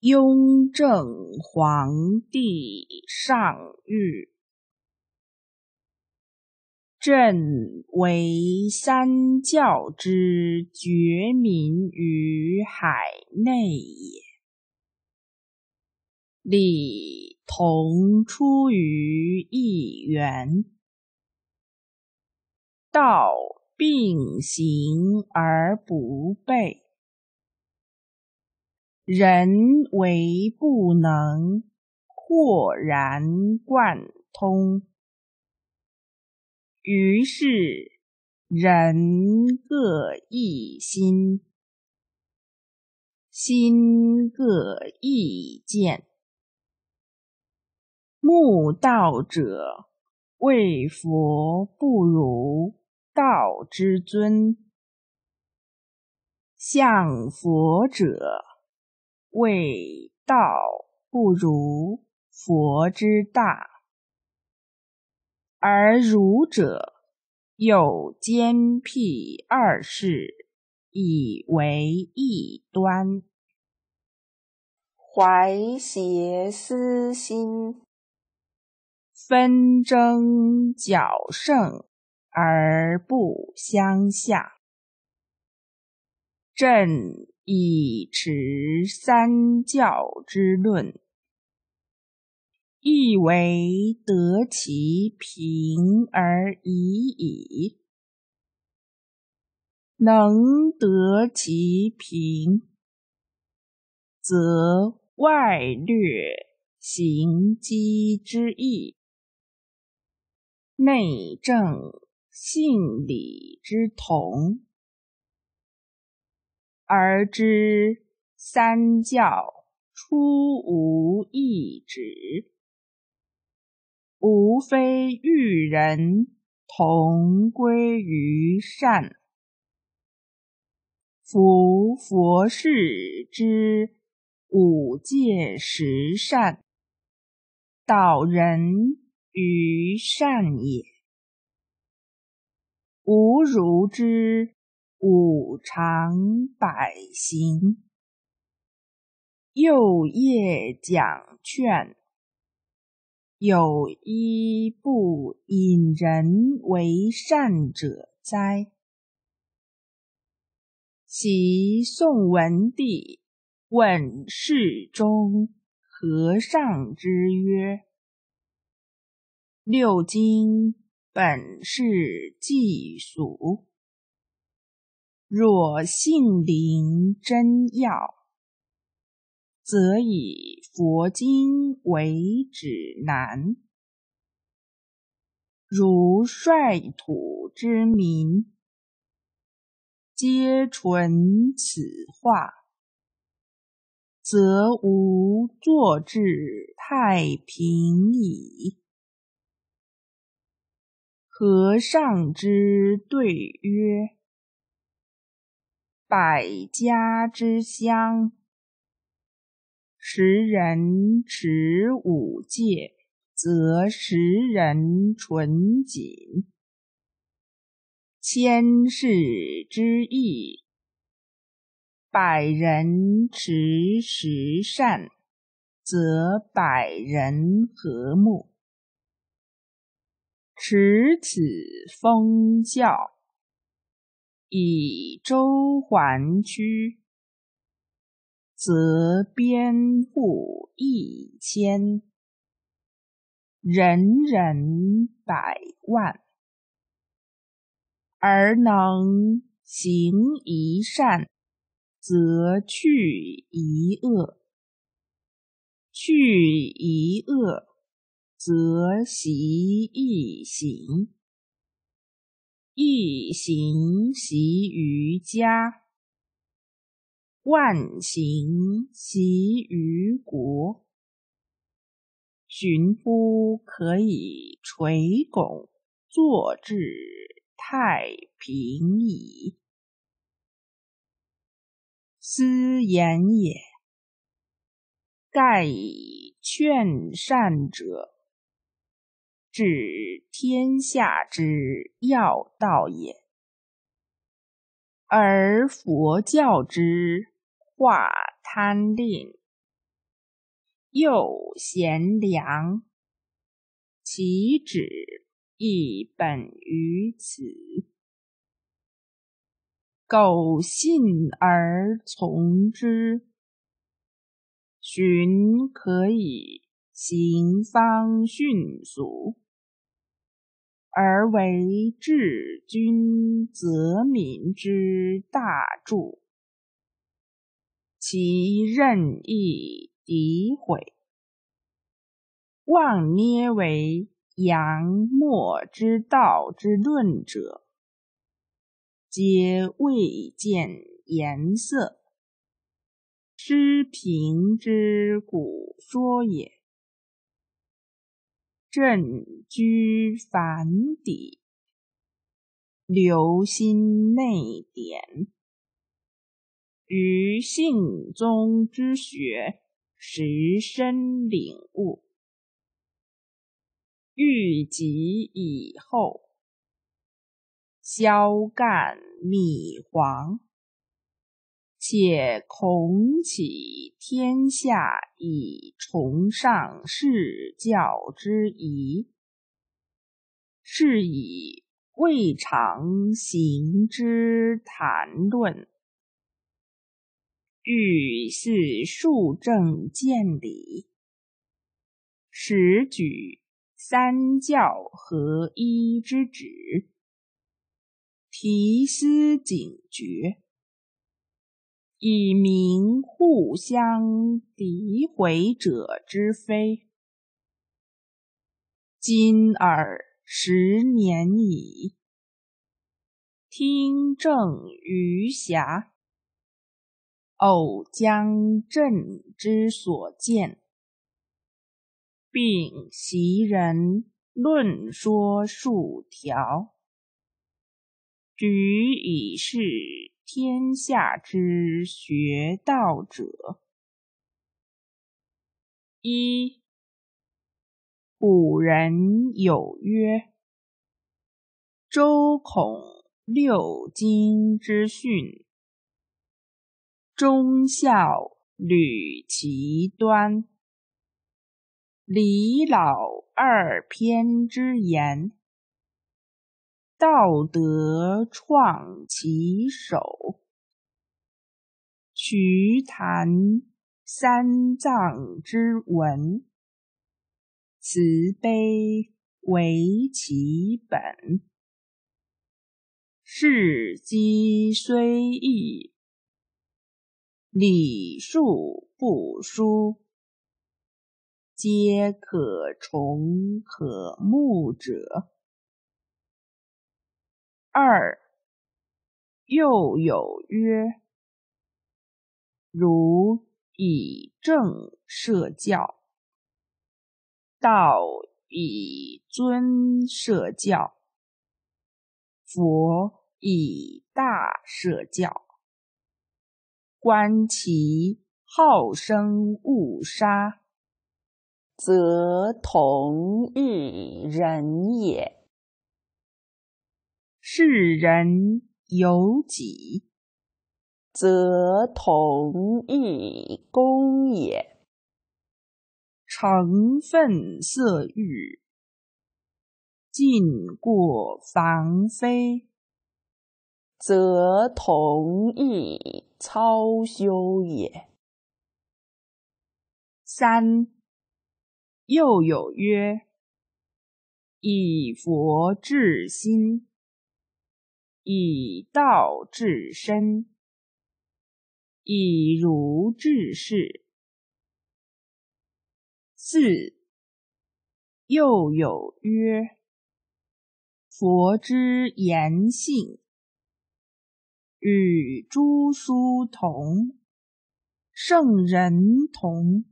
雍正皇帝上谕：朕为三教之绝民于海内也，礼同出于一源，道并行而不悖。人为不能豁然贯通，于是人各异心，心各异见。慕道者为佛不如道之尊，向佛者。谓道不如佛之大，而儒者有兼辟二世，以为异端，怀邪私心，纷争角胜而不相下，朕以持三教之论，亦为得其平而已矣。能得其平，则外略行机之意，内正信理之同。而知三教出无一旨，无非欲人同归于善。夫佛氏之五戒十善，导人于善也。吾如之。五常百行，又夜讲劝，有一不引人为善者哉？其宋文帝问世宗和尚之曰：“六经本是祭俗。”若信灵真要，则以佛经为指南；如率土之民，皆存此话，则无作至太平矣。和尚之对曰。百家之乡，十人持五戒，则十人纯谨；千世之义，百人持十善，则百人和睦。持此风教。以周还居，则边户一千，人人百万；而能行一善，则去一恶；去一恶，则习一行。一行习于家，万行习于国，寻夫可以垂拱，坐致太平矣。斯言也，盖以劝善者。是天下之要道也，而佛教之化贪吝，又贤良，其旨亦本于此。苟信而从之，寻可以行方迅速。而为治君则民之大助，其任意诋毁，妄捏为阳末之道之论者，皆未见颜色，失平之古说也。正居凡底，留心内典，于性宗之学实深领悟。遇及以后，消干米黄。且恐启天下以崇尚世教之疑，是以未尝行之谈论，欲似数正见理，始举三教合一之旨，提思警觉。以明互相诋毁者之非。今尔十年矣，听政于暇，偶将朕之所见，并袭人论说数条，举以示。天下之学道者，一古人有曰：“周孔六经之训，忠孝履其端；李老二篇之言。”道德创其首，渠谈三藏之文；慈悲为其本，事机虽易，礼数不殊，皆可重可慕者。二又有曰：“儒以正社教，道以尊社教，佛以大社教。观其好生恶杀，则同日人也。”世人有己，则同义功也；成分色欲，尽过防非，则同义操修也。三，又有曰：以佛治心。以道治身，以儒治世。四又有曰：“佛之言性，与诸书同，圣人同。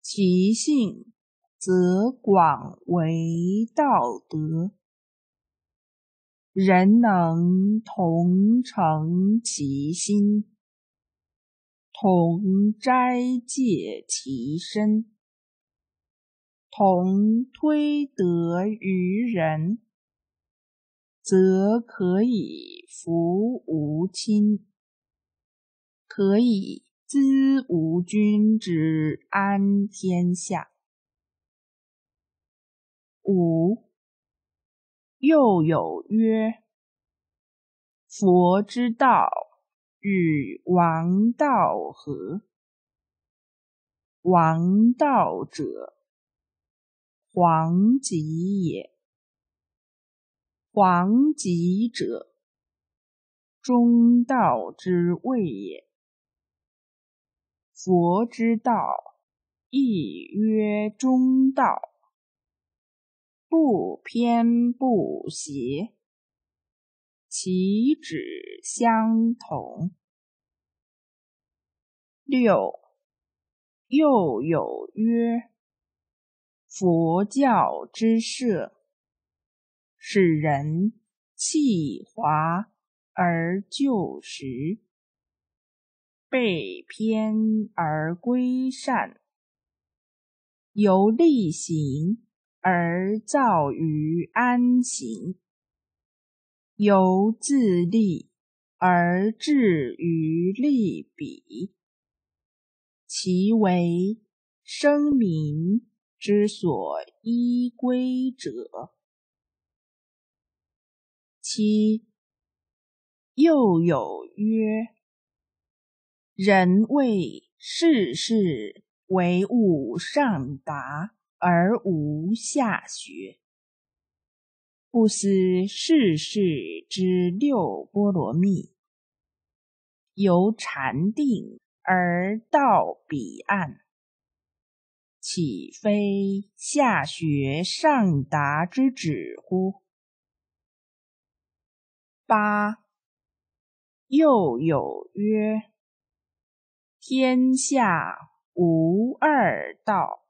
其性则广为道德。”人能同诚其心，同斋戒其身，同推德于人，则可以服无亲，可以资无君之安天下。五。又有曰：“佛之道与王道何？王道者，黄极也；黄极者，中道之谓也。佛之道，亦曰中道。”不偏不斜，其指相同？六又有曰：佛教之设，使人弃华而就实，背偏而归善，由力行。而造于安行，由自利而至于利彼，其为生民之所依归者。其又有曰：人为世事，为物上达。而无下学，不思世事之六波罗蜜，由禅定而到彼岸，岂非下学上达之旨乎？八，又有曰：天下无二道。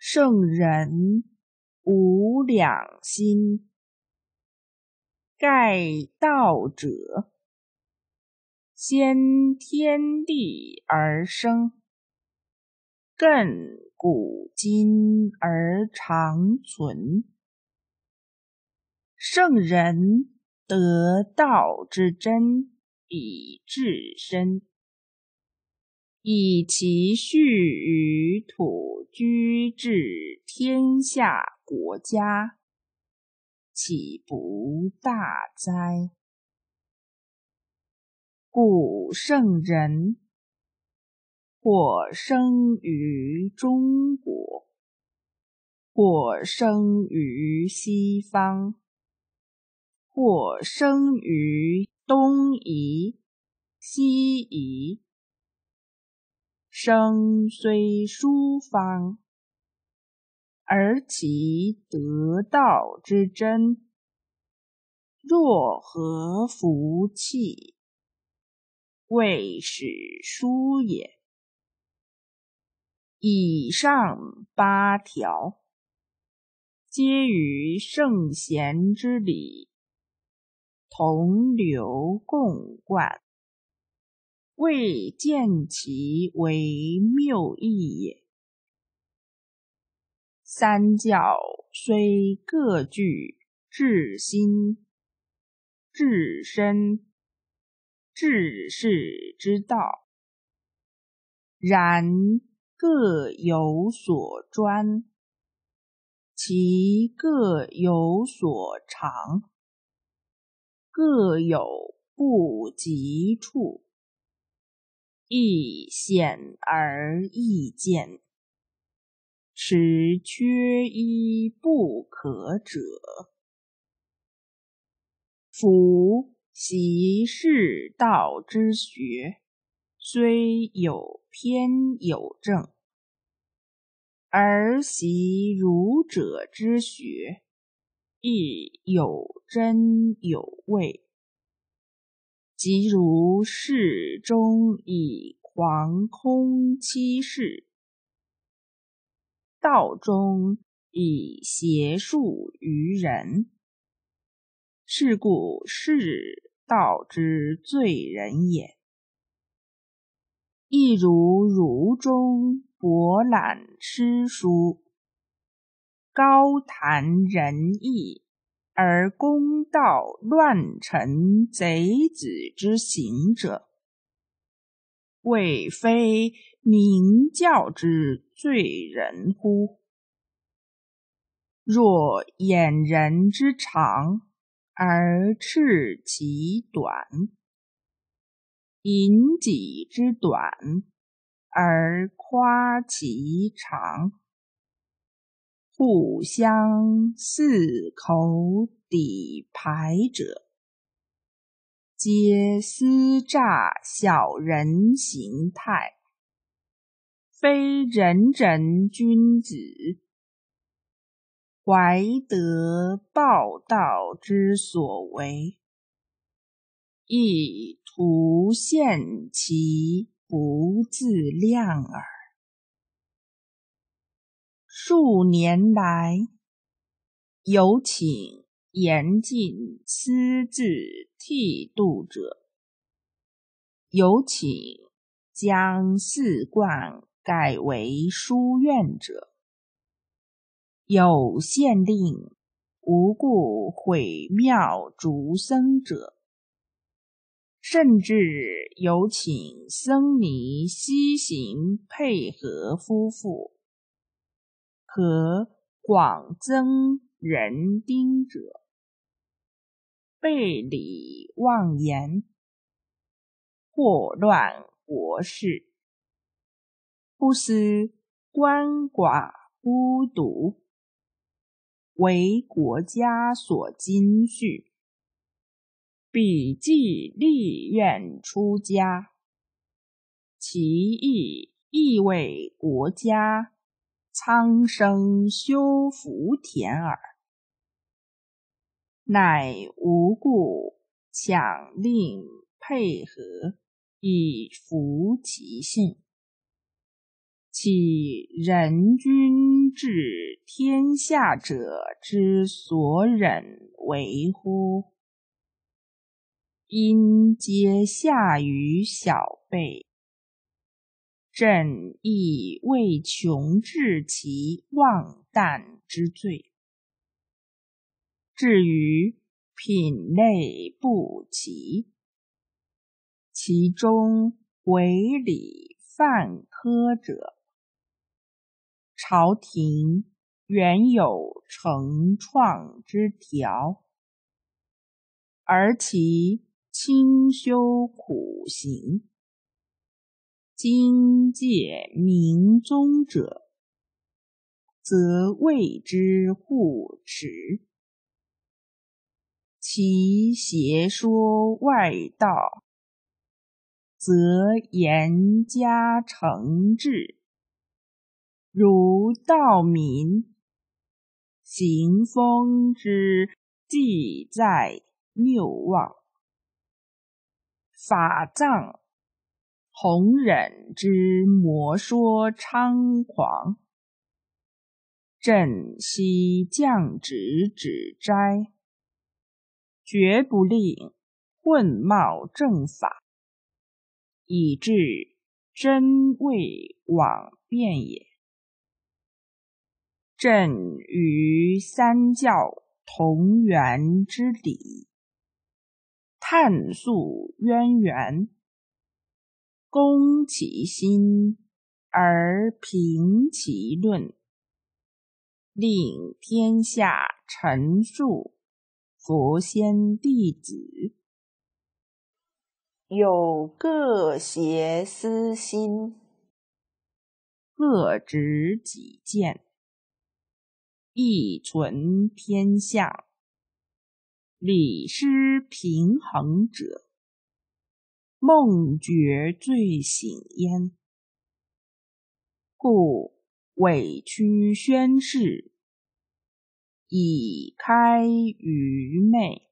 圣人无两心，盖道者先天地而生，亘古今而长存。圣人得道之真，以至身，以其序于土。居治天下国家，岂不大哉？故圣人或生于中国，或生于西方，或生于东夷、西夷。生虽疏方，而其得道之真，若何福气，未使书也。以上八条，皆与圣贤之理同流共贯。未见其为谬义也。三教虽各具至心、至身、至世之道，然各有所专，其各有所长，各有不及处。亦显而易见，持缺一不可者。夫习世道之学，虽有偏有正；而习儒者之学，亦有真有伪。即如世中以狂空欺世，道中以邪术于人，是故世道之罪人也。亦如儒中博览诗书，高谈仁义。而公道乱臣贼子之行者，未非明教之罪人乎？若掩人之长而斥其短，引己之短而夸其长。故乡四口底牌者，皆私诈小人形态，非人人君子怀德报道之所为，亦徒现其不自量耳。数年来，有请严禁私自剃度者；有请将寺观改为书院者；有限令无故毁庙逐僧者；甚至有请僧尼西行配合夫妇。和广增人丁者，背礼妄言，祸乱国事，不思鳏寡孤独，为国家所矜恤，笔记立愿出家，其意亦为国家。苍生修福田耳，乃无故强令配合，以服其性。岂人君治天下者之所忍为乎？因皆下于小辈。朕亦未穷治其妄诞之罪。至于品类不齐，其中违礼犯科者，朝廷原有成创之条，而其清修苦行。今界明宗者，则谓之护持；其邪说外道，则严加惩治。如道民行风之计，在谬妄法藏。弘忍之魔说猖狂，朕昔降旨旨斋，绝不令混冒正法，以致真伪罔辨也。朕于三教同源之理，探溯渊源。公其心而平其论，令天下臣述，佛仙弟子有各邪私心、各执己见，亦存天下理失平衡者。梦觉醉醒焉，故委屈宣誓，以开愚昧。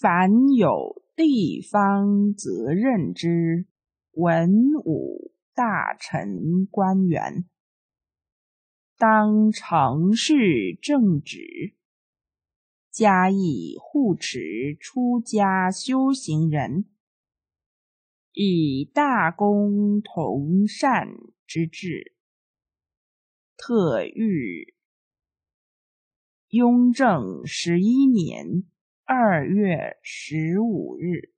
凡有地方责任之文武大臣官员，当常事正直，加以护持出家修行人。以大公同善之志，特谕。雍正十一年二月十五日。